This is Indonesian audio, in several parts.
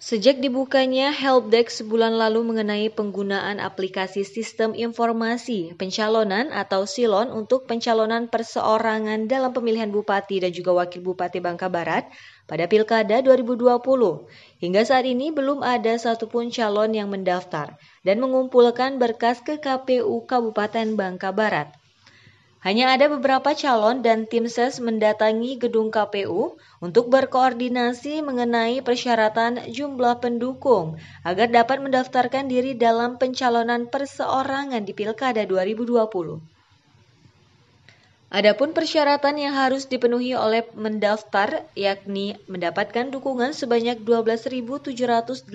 Sejak dibukanya helpdesk sebulan lalu mengenai penggunaan aplikasi sistem informasi pencalonan atau silon untuk pencalonan perseorangan dalam pemilihan bupati dan juga wakil bupati Bangka Barat pada Pilkada 2020. Hingga saat ini belum ada satupun calon yang mendaftar dan mengumpulkan berkas ke KPU Kabupaten Bangka Barat. Hanya ada beberapa calon dan tim ses mendatangi gedung KPU untuk berkoordinasi mengenai persyaratan jumlah pendukung agar dapat mendaftarkan diri dalam pencalonan perseorangan di Pilkada 2020. Adapun persyaratan yang harus dipenuhi oleh mendaftar yakni mendapatkan dukungan sebanyak 12.782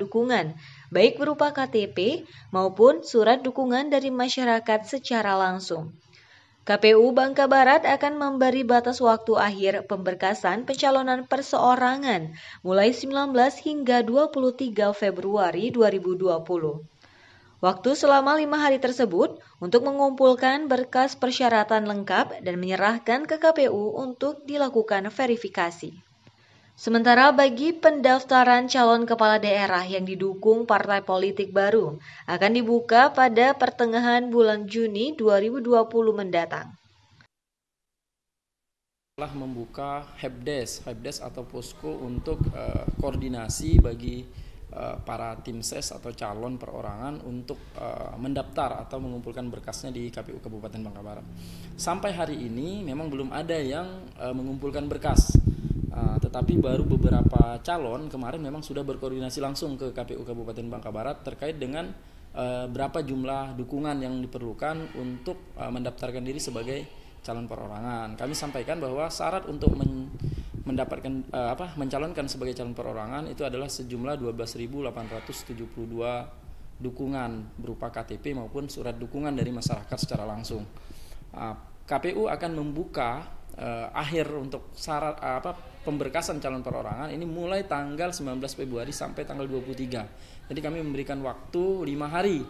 dukungan, baik berupa KTP maupun surat dukungan dari masyarakat secara langsung. KPU Bangka Barat akan memberi batas waktu akhir pemberkasan pencalonan perseorangan mulai 19 hingga 23 Februari 2020. Waktu selama lima hari tersebut untuk mengumpulkan berkas persyaratan lengkap dan menyerahkan ke KPU untuk dilakukan verifikasi. Sementara bagi pendaftaran calon kepala daerah yang didukung partai politik baru akan dibuka pada pertengahan bulan Juni 2020 mendatang. Telah membuka hebdes, hebdes atau posko untuk uh, koordinasi bagi eh, para tim ses atau calon perorangan untuk uh, mendaftar atau mengumpulkan berkasnya di KPU Kabupaten Bangka Barat. Sampai hari ini memang belum ada yang uh, mengumpulkan berkas tapi baru beberapa calon kemarin memang sudah berkoordinasi langsung ke KPU Kabupaten Bangka Barat terkait dengan uh, berapa jumlah dukungan yang diperlukan untuk uh, mendaftarkan diri sebagai calon perorangan. Kami sampaikan bahwa syarat untuk men mendapatkan uh, apa mencalonkan sebagai calon perorangan itu adalah sejumlah 12.872 dukungan berupa KTP maupun surat dukungan dari masyarakat secara langsung. Ah, KPU akan membuka uh, akhir untuk syarat apa pemberkasan calon perorangan ini mulai tanggal 19 Februari sampai tanggal 23. Jadi kami memberikan waktu 5 hari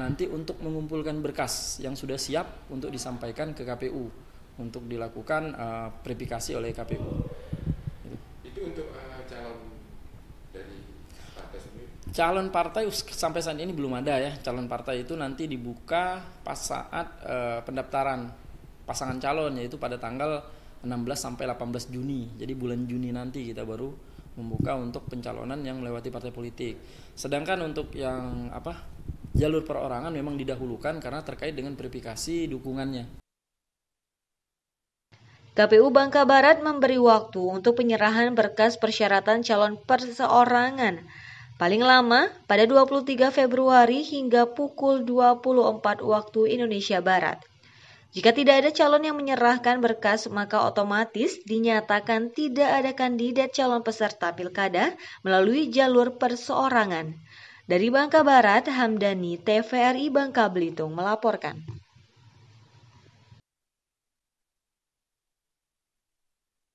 nanti untuk mengumpulkan berkas yang sudah siap untuk disampaikan ke KPU untuk dilakukan uh, verifikasi oleh KPU. Itu untuk uh, calon dari partai sendiri. Calon partai sampai saat ini belum ada ya. Calon partai itu nanti dibuka pas saat uh, pendaftaran pasangan calon yaitu pada tanggal 16 sampai 18 Juni. Jadi bulan Juni nanti kita baru membuka untuk pencalonan yang melewati partai politik. Sedangkan untuk yang apa? jalur perorangan memang didahulukan karena terkait dengan verifikasi dukungannya. KPU Bangka Barat memberi waktu untuk penyerahan berkas persyaratan calon perseorangan paling lama pada 23 Februari hingga pukul 24 waktu Indonesia Barat. Jika tidak ada calon yang menyerahkan berkas, maka otomatis dinyatakan tidak ada kandidat calon peserta pilkada melalui jalur perseorangan. Dari Bangka Barat, Hamdani, TVRI Bangka Belitung melaporkan.